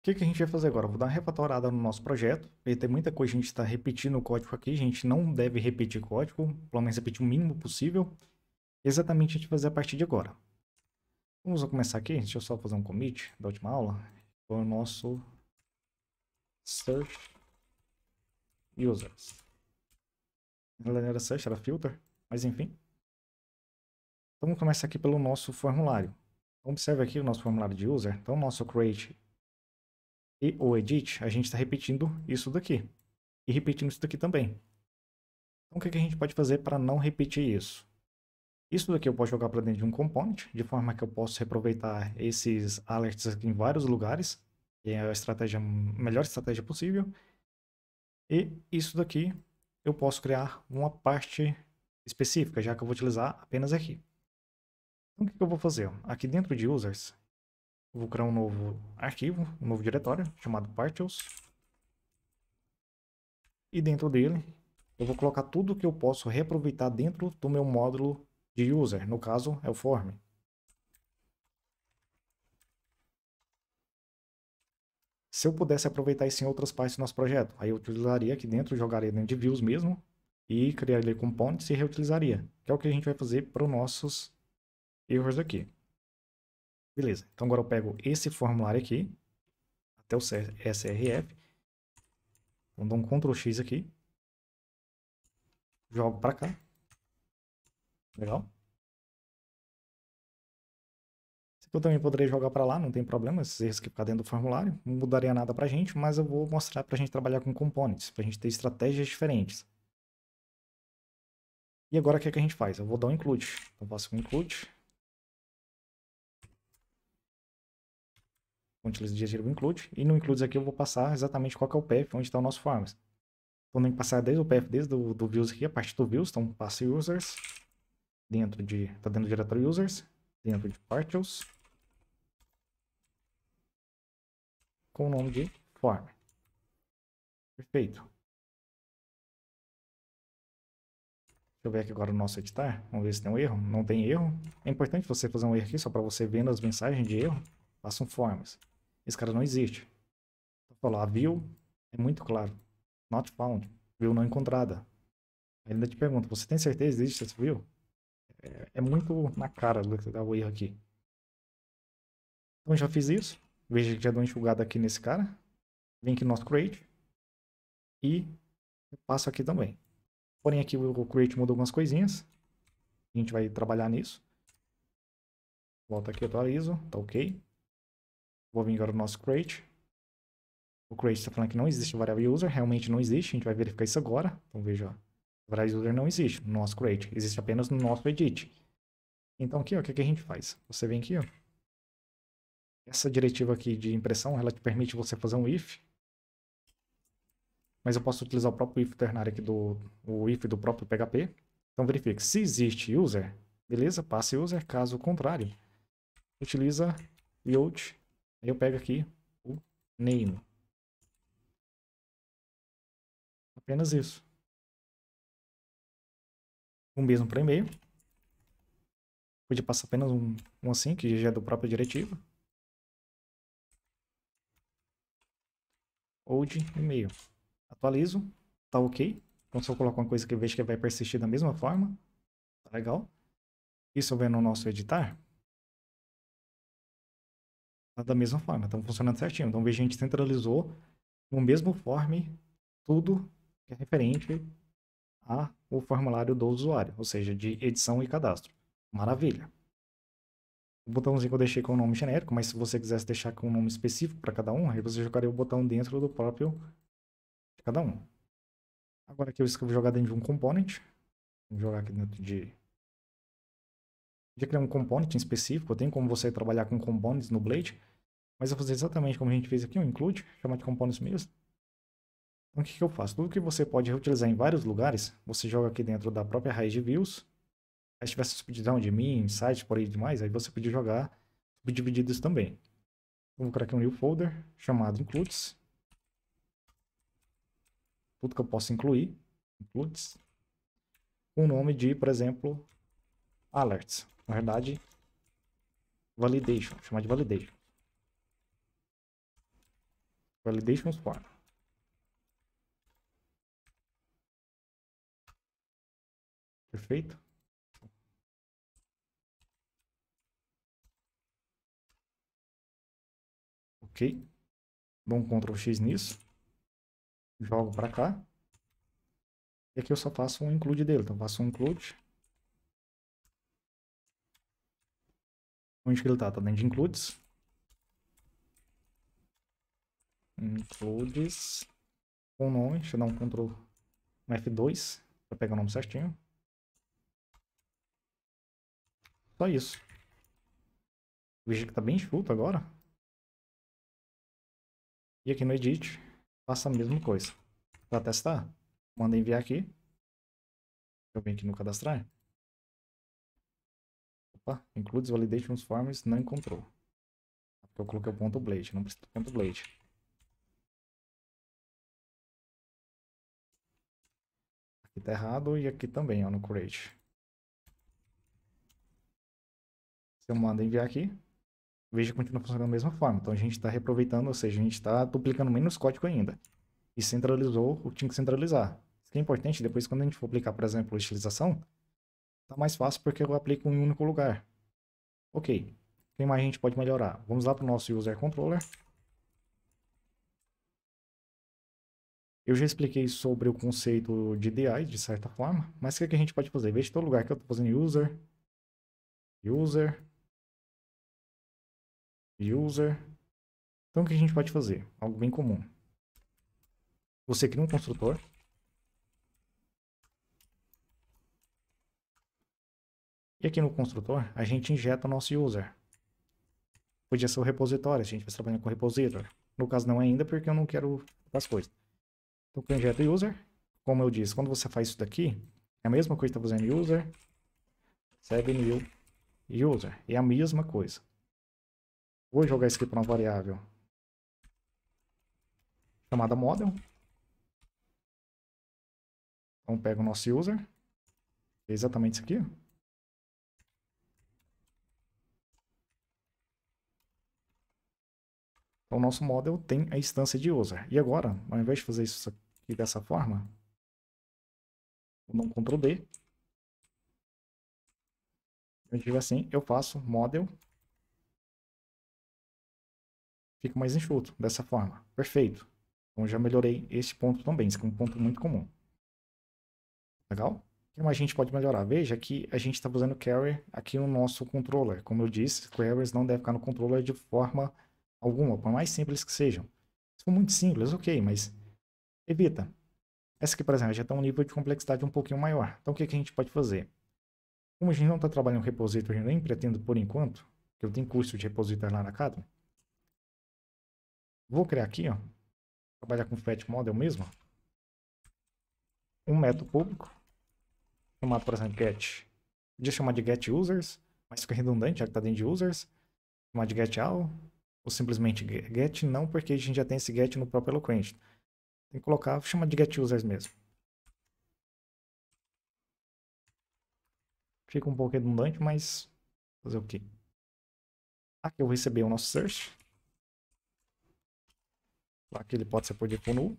O que, que, a gente vai fazer agora? Vou dar uma refatorada no nosso projeto. E tem muita coisa que a gente está repetindo o código aqui. A gente não deve repetir código, pelo menos repetir o mínimo possível. Exatamente a gente vai fazer a partir de agora. Vamos começar aqui. Deixa eu só fazer um commit da última aula. Foi é o nosso search users. Ela era search, era filter, mas enfim. Então vamos começar aqui pelo nosso formulário. Observe aqui o nosso formulário de user. Então, nosso create e o edit, a gente está repetindo isso daqui. E repetindo isso daqui também. Então, o que, que a gente pode fazer para não repetir isso? Isso daqui eu posso jogar para dentro de um component, de forma que eu posso reaproveitar esses alerts aqui em vários lugares, que é a estratégia, melhor estratégia possível. E isso daqui eu posso criar uma parte específica, já que eu vou utilizar apenas aqui. Então, o que, que eu vou fazer? Aqui dentro de users, Vou criar um novo arquivo, um novo diretório, chamado Partials. E dentro dele, eu vou colocar tudo que eu posso reaproveitar dentro do meu módulo de user, no caso é o form. Se eu pudesse aproveitar isso em outras partes do nosso projeto, aí eu utilizaria aqui dentro, jogaria dentro de views mesmo, e criaria components e reutilizaria, que é o que a gente vai fazer para os nossos erros aqui. Beleza, então agora eu pego esse formulário aqui, até o SRF, então dou um Ctrl X aqui, jogo para cá, legal. eu também poderia jogar para lá, não tem problema, esses erros que ficar dentro do formulário, não mudaria nada para a gente, mas eu vou mostrar para a gente trabalhar com componentes, para a gente ter estratégias diferentes. E agora o que, é que a gente faz? Eu vou dar um include. Então faço um include. utilizo digerir o include, e no includes aqui eu vou passar exatamente qual é o path, onde está o nosso farms. Então tem que passar desde o path, desde o do views aqui, a partir do views, então passe users, dentro de, está dentro do diretório users, dentro de partials, com o nome de form. Perfeito. Deixa eu ver aqui agora o nosso editar, vamos ver se tem um erro, não tem erro. É importante você fazer um erro aqui, só para você ver as mensagens de erro, passam forms. Esse cara não existe. Então, falar, ah, viu? É muito claro. Not found. Viu não encontrada. Aí ainda te pergunta, você tem certeza existe essa viu? É, é, muito na cara do que dá o erro aqui. Então já fiz isso. Veja que já dou enxugada aqui nesse cara. Vem aqui no nosso create. E passo aqui também. Porém aqui o create mudou algumas coisinhas. A gente vai trabalhar nisso. Volta aqui, atualizo. Tá ok. Vou vir agora o nosso crate. O crate está falando que não existe variável user, realmente não existe, a gente vai verificar isso agora. Então veja, variável user não existe no nosso crate, existe apenas no nosso edit. Então aqui, ó, o que, que a gente faz? Você vem aqui, ó. Essa diretiva aqui de impressão, ela te permite você fazer um if, mas eu posso utilizar o próprio if ternário aqui do o if do próprio PHP. Então verifique se existe user, beleza? Passe user, caso contrário, utiliza yield Aí eu pego aqui o name. Apenas isso. O mesmo para e-mail. Podia passar apenas um, um assim, que já é do próprio diretiva. Old e-mail. Atualizo. Tá ok. Então se eu colocar uma coisa que vejo que vai persistir da mesma forma. Tá legal. Isso vem no nosso editar da mesma forma, estão funcionando certinho. Então veja, a gente centralizou no mesmo form tudo que é referente ao formulário do usuário, ou seja, de edição e cadastro. Maravilha. O botãozinho que eu deixei com o nome genérico, mas se você quisesse deixar com um nome específico para cada um, aí você jogaria o botão dentro do próprio de cada um. Agora aqui eu vou jogar dentro de um component. Vou jogar aqui dentro de... De criar um component em específico, tem como você trabalhar com components no Blade. Mas eu vou fazer exatamente como a gente fez aqui, um include, chamar de components mesmo. Então o que, que eu faço? Tudo que você pode reutilizar em vários lugares, você joga aqui dentro da própria raiz de views. Aí se tivesse subdivisão de mim, site, por aí demais, aí você podia jogar subdivididos também. Então, eu vou criar aqui um new folder chamado includes. Tudo que eu posso incluir, includes. Com o nome de, por exemplo, alerts. Na verdade, validation, chamar de validation. Validation form. Perfeito? Ok. Dou um Ctrl X nisso. Jogo para cá. E aqui eu só faço um include dele. Então faço um include. Onde que ele tá? Tá dentro de includes. Includes com nome, deixa eu dar um Ctrl um F2 para pegar o nome certinho. Só isso. Veja que tá bem chuto agora. E aqui no Edit, faça a mesma coisa. Para testar, manda enviar aqui. Eu venho aqui no cadastrar. Opa, includes validation forms não encontrou. Porque eu coloquei o ponto blade, não precisa do ponto blade. Aqui tá errado e aqui também, ó, no create. Se eu mando enviar aqui, veja que continua funcionando da mesma forma. Então a gente está reaproveitando, ou seja, a gente está duplicando menos código ainda. E centralizou o que tinha que centralizar. Isso que é importante, depois quando a gente for aplicar, por exemplo, utilização, tá mais fácil porque eu aplico em um único lugar. Ok, o que mais a gente pode melhorar? Vamos lá para o nosso user controller. Eu já expliquei sobre o conceito de DI, de certa forma, mas o que, é que a gente pode fazer? Veja todo lugar que eu estou fazendo user, user, user. Então, o que a gente pode fazer? Algo bem comum. Você cria um construtor. E aqui no construtor, a gente injeta o nosso user. Podia ser o repositório, se a gente vai trabalhar com repositório. No caso, não ainda, porque eu não quero as coisas. Então, quem injeta user, como eu disse, quando você faz isso daqui, é a mesma coisa que está fazendo user, recebe new user. É a mesma coisa. Vou jogar isso aqui para uma variável chamada model. Então, pega o nosso user, é exatamente isso aqui, ó. Então, o nosso model tem a instância de user. E agora, ao invés de fazer isso aqui dessa forma, vou dar um Ctrl D. Eu digo assim, eu faço model. Fica mais enxuto, dessa forma. Perfeito. Então, já melhorei esse ponto também. Isso é um ponto muito comum. Legal? Mais a gente pode melhorar? Veja que a gente está usando carry aqui no nosso controller. Como eu disse, queries não devem ficar no controller de forma alguma, por mais simples que sejam. Se for muito simples, ok, mas evita. Essa aqui, por exemplo, já está um nível de complexidade um pouquinho maior. Então, o que, que a gente pode fazer? Como a gente não está trabalhando repository, nem pretendo por enquanto, que eu tenho curso de repository lá na Academy, vou criar aqui, ó, trabalhar com fat model mesmo, um método público, chamado, por exemplo, get, podia chamar de get users, mas fica redundante, já que está dentro de users, chamar de get all, ou simplesmente get, não, porque a gente já tem esse get no próprio Eloquent. Tem que colocar, chama de get users mesmo. Fica um pouco redundante, mas fazer o quê? Aqui eu vou receber o nosso search. Aqui ele pode ser por default null.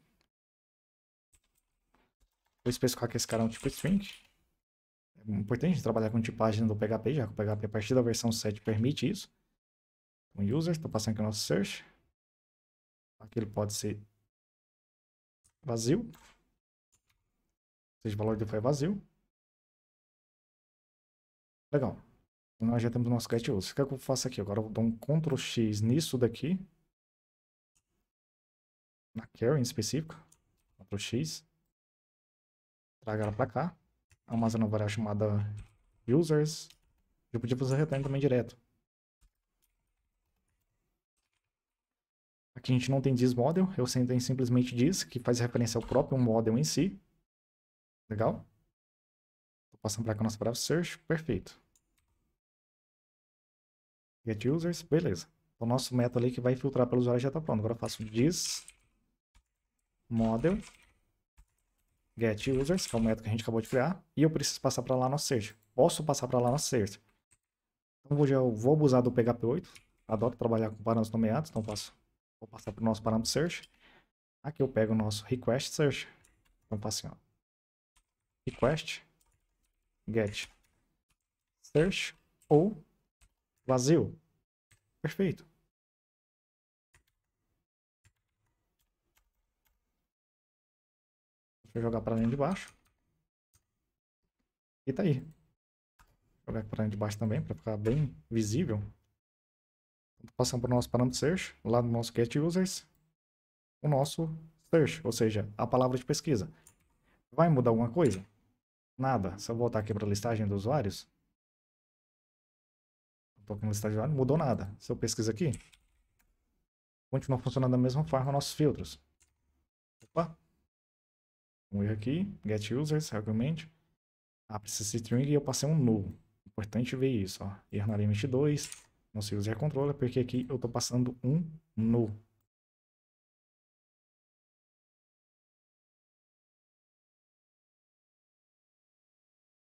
Vou especificar que esse cara é um tipo string. É importante trabalhar com tipagem do PHP, já que o PHP a partir da versão 7 permite isso um user, estou passando aqui o nosso search. Aqui ele pode ser vazio, ou seja, o valor dele foi vazio. Legal. Então, nós já temos o nosso get user. O que, é que eu faço aqui? Agora eu dou um Ctrl X nisso daqui. Na carry em específico. Ctrl X. Traga ela para cá. Armazena uma variável chamada users. Eu podia fazer return também direto. Aqui a gente não tem diz model, eu simplesmente diz, que faz referência ao próprio model em si. Legal? Vou passando para cá o nosso palavra search, perfeito. Get users, beleza. o nosso método ali que vai filtrar pelo usuário já está pronto. Agora eu faço diz model get users, que é o método que a gente acabou de criar, e eu preciso passar para lá nosso search. Posso passar para lá nosso search. Então, vou, já, vou abusar do PHP 8, adoro trabalhar com parâmetros nomeados, então faço Vou passar para o nosso parâmetro search. Aqui eu pego o nosso request search. Então tá assim, ó. Request get search ou vazio. Perfeito. Deixa eu jogar para dentro de baixo. E tá aí. Vou jogar para dentro de baixo também para ficar bem visível passando para o nosso parâmetro search, lá no nosso get users, o nosso search, ou seja, a palavra de pesquisa. Vai mudar alguma coisa? Nada. Se eu voltar aqui para a listagem dos usuários, estou aqui na listagem de usuários, mudou nada. Se eu pesquisar aqui, continua funcionando da mesma forma nossos filtros. Opa! Um erro aqui, get users, argument. Ah, precisa de string e eu passei um null. Importante ver isso, ó. Erro na linha 22, Consigo usar controller, porque aqui eu tô passando um no.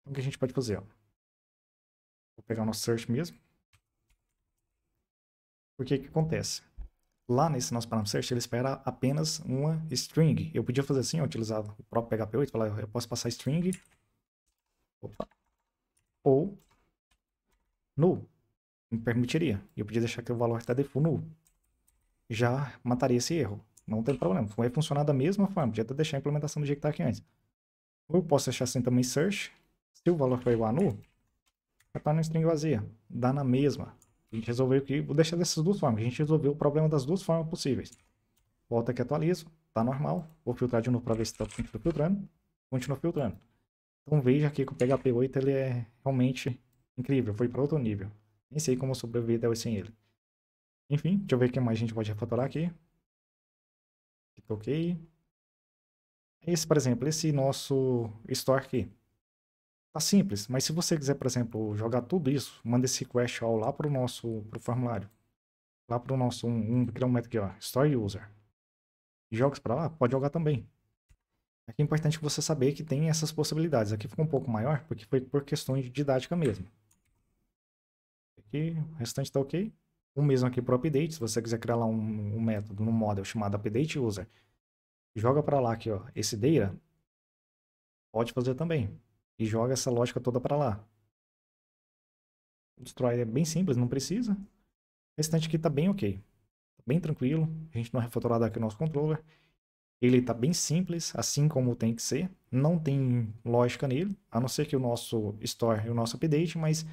Então, o que a gente pode fazer? Ó. Vou pegar o nosso search mesmo. Porque que acontece? Lá nesse nosso parâmetro search, ele espera apenas uma string. Eu podia fazer assim, ó, utilizar o próprio PHP8, falar, eu posso passar string. Opa, ou null me permitiria. E eu podia deixar que o valor está default null. Já mataria esse erro. Não tem problema. Vai funcionar da mesma forma. Podia até deixar a implementação do jeito que está aqui antes. Ou eu posso deixar assim também search. Se o valor for igual a null, vai estar no string vazia. Dá na mesma. A gente resolveu que... Vou deixar dessas duas formas. A gente resolveu o problema das duas formas possíveis. Volta aqui, atualizo. Tá normal. Vou filtrar de novo para ver se está filtrando. Continua filtrando. Então veja aqui que o PHP 8 ele é realmente incrível. Foi para outro nível. Nem sei como sobreviver até sem ele. Enfim, deixa eu ver o que mais a gente pode refatorar aqui. ok. Esse, é por exemplo, esse nosso store aqui. Tá simples, mas se você quiser, por exemplo, jogar tudo isso, manda esse quest all lá para o nosso pro formulário. Lá para o nosso um, um quilômetro aqui, ó, store user. E jogos para lá, pode jogar também. Aqui é importante você saber que tem essas possibilidades. Aqui ficou um pouco maior, porque foi por questões de didática mesmo aqui, o restante está ok. O mesmo aqui para o update, se você quiser criar lá um, um método, um model chamado update user, joga para lá aqui, ó, esse data, pode fazer também. E joga essa lógica toda para lá. O destrói é bem simples, não precisa. O restante aqui está bem ok. Tá bem tranquilo, a gente não é refatorado aqui o nosso controller. Ele está bem simples, assim como tem que ser. Não tem lógica nele, a não ser que o nosso store e o nosso update, mas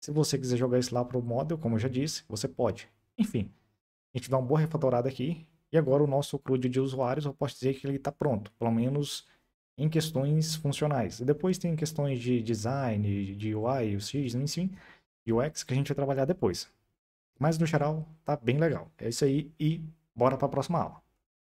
se você quiser jogar isso lá para o model, como eu já disse, você pode. Enfim, a gente dá uma boa refatorada aqui. E agora o nosso CRUD de usuários, eu posso dizer que ele está pronto, pelo menos em questões funcionais. E depois tem questões de design, de UI, UX, enfim, UX, que a gente vai trabalhar depois. Mas no geral, tá bem legal. É isso aí e bora para a próxima aula.